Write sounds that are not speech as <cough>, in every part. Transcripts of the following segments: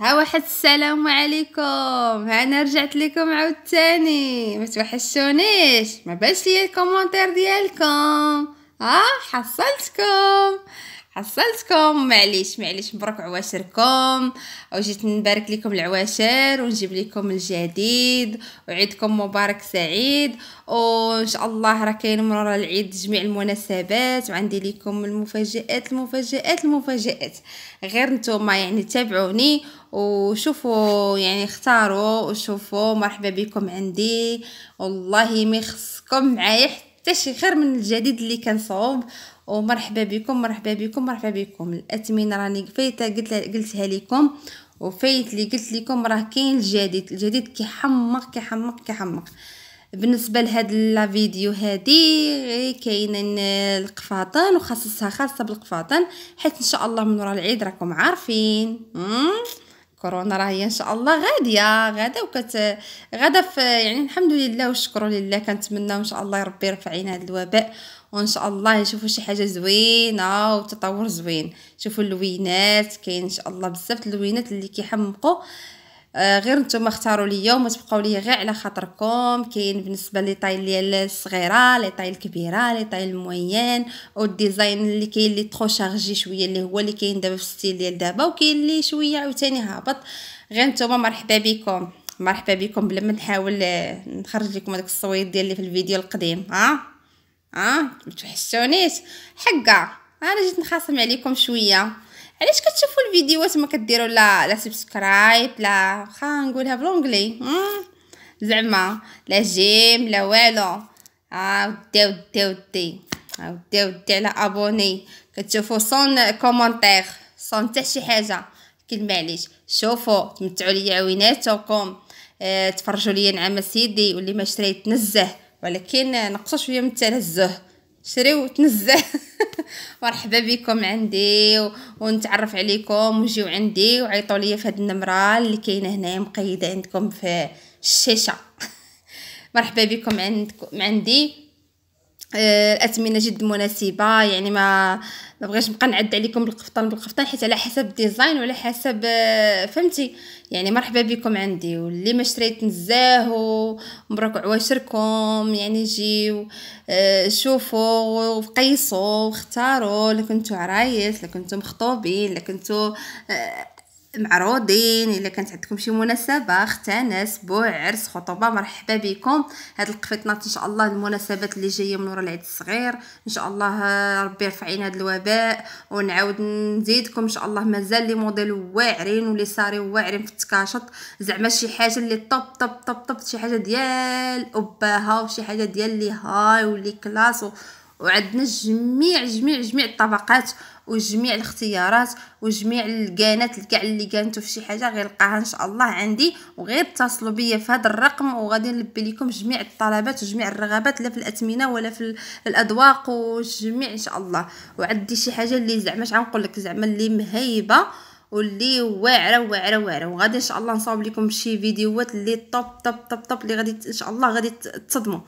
ها واحد السلام عليكم ها انا رجعت لكم عاوتاني ما توحشونيش ما باش ليا الكومونتير ديالكم ها آه، حصلتكم حصلتكم معليش معليش مبروك عواشركم وجيت نبارك لكم العواشر ونجيب لكم الجديد وعيدكم مبارك سعيد وان شاء الله راه كاين من ورا العيد جميع المناسبات وعندي لكم المفاجات المفاجات المفاجات غير نتوما يعني تابعوني وشوفوا يعني اختاروا وشوفوا مرحبا بكم عندي والله ما يخصكم معايا حتى شي خير من الجديد اللي كنصاوب ومرحبا بكم مرحبا بكم مرحبا بكم الاثمنه راني فايته قلت قلتها لكم وفايت لي قلت لكم راه كاين الجديد الجديد كيحمق كيحمق كيحمق بالنسبه لهاد لا فيديو هادي كاينين القفاطن وخاصها خاصه بالقفاطن حيت ان شاء الله من ورا العيد راكم عارفين مم. كورونا راهي ان شاء الله غاديه غادا وكت غادا في يعني الحمد لله والشكر لله كنتمناو ان شاء الله ربي يرفع علينا هذا الوباء وان شاء الله نشوفوا شي حاجه زوينه وتطور زوين شوفوا اللوينات كاين ان شاء الله بزاف اللوينات اللي كيحمقوا آه، غير نتوما اختاروا ليا وما تبقاو ليا غير على خاطركم كاين بالنسبه لي طايل ديال الصغيره لي طايل الكبيره لي طايل الموين والديزاين اللي كاين لي طرو شارجي شويه اللي هو اللي كاين دابا في الستيل ديال دابا وكاين لي شويه عاوتاني هابط غير نتوما مرحبا بكم مرحبا بكم بلا ما نحاول آه، نخرج لكم هذاك الصويت اللي في الفيديو القديم ها ها متحشونيش حقه انا جيت نخاصم عليكم شويه علاش كتشوفوا الفيديوهات ما كديروا لا لا سبسكرايب لا واخا نقولها بالانجلي زعما لا جيم لا والو اودي اودي اودي اودي اودي على ابوني كتشوفوا صون كومونتير صون حتى شي حاجه كلمه معليش شوفوا تمتعوا ليا عويناتكم اه تفرجوا ليا نعم سيدي واللي ما شريت نزه ولكن نقصوا شويه من التنزه شريو تنزه <laughs> مرحبا بكم عندي ونتعرف عليكم وجيو عندي وعيطوا لي في هذه النمره اللي كاينه هنايا مقيده عندكم في الشاشه <laughs> مرحبا بكم عندكم عندي آه، الاثمنه جد مناسبه يعني ما ما بغيتش نبقى نعد عليكم بالقفطان بالقفطان حيت على حسب الديزاين وعلى حسب آه، فهمتي يعني مرحبا بكم عندي واللي ما شريت نزاه ومبروك عواشركم يعني جيو آه، شوفوا وقيسوا واختاروا لكنتو عرايس لكنتو مخطوبين لكنتو معروضين الا كانت عندكم شي مناسبه ختان اسبوع عرس خطوبه مرحبا بكم هاد القفيطنات ان شاء الله المناسبات اللي جايه من ورا العيد الصغير ان شاء الله ربي يرفع علينا هاد الوباء ونعاود نزيدكم ان شاء الله مازال لي موديل واعرين ولي ساري واعرين في التكاشط زعما شي حاجه اللي طب طب طب طب شي حاجه ديال اباها وشي حاجه ديال لي هاي ولي كلاس و وعندنا جميع جميع جميع الطبقات وجميع الاختيارات وجميع الكانات كاع اللي كانتو في شي حاجه غيلقاها ان شاء الله عندي وغير اتصلوا بيا في هذا الرقم وغادي نلبي لكم جميع الطلبات وجميع الرغبات لا في الاثمنه ولا في الاذواق وجميع ان شاء الله وعندي شي حاجه اللي زعما غنقول لك زعما اللي مهيبه واللي واعره واعره واعره وغادي ان شاء الله نصاوب لكم شي فيديوهات اللي طوب طوب طوب طوب اللي غادي ان شاء الله غادي تصدموا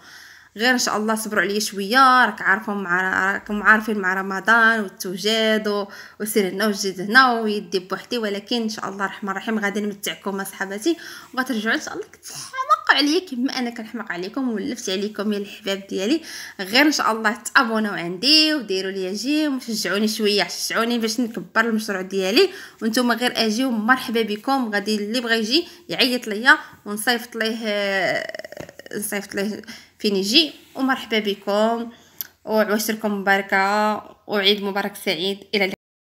غير ان شاء الله صبروا عليا شويه راك عارفهم مع راكم عارفين مع رمضان والتوجاد وسير هنا وجد هنا ويدي بوحدي ولكن ان شاء الله الرحمن الرحيم غادي نمتعكم اصحاباتي وغترجعوا ان شاء الله كتحمق عليا كما انا كنحمق عليكم ولفت عليكم يا الحباب ديالي غير ان شاء الله تابوناو عندي وديروا لي جيم وشجعوني شويه شجعوني باش نكبر المشروع ديالي وانتم غير اجيو مرحبا بكم غادي اللي بغى يجي يعيط ليا ونصيفط ليه نصيفط ليه فين يجي ومرحبا بكم وعواشركم مباركه وعيد مبارك سعيد الى اللقاء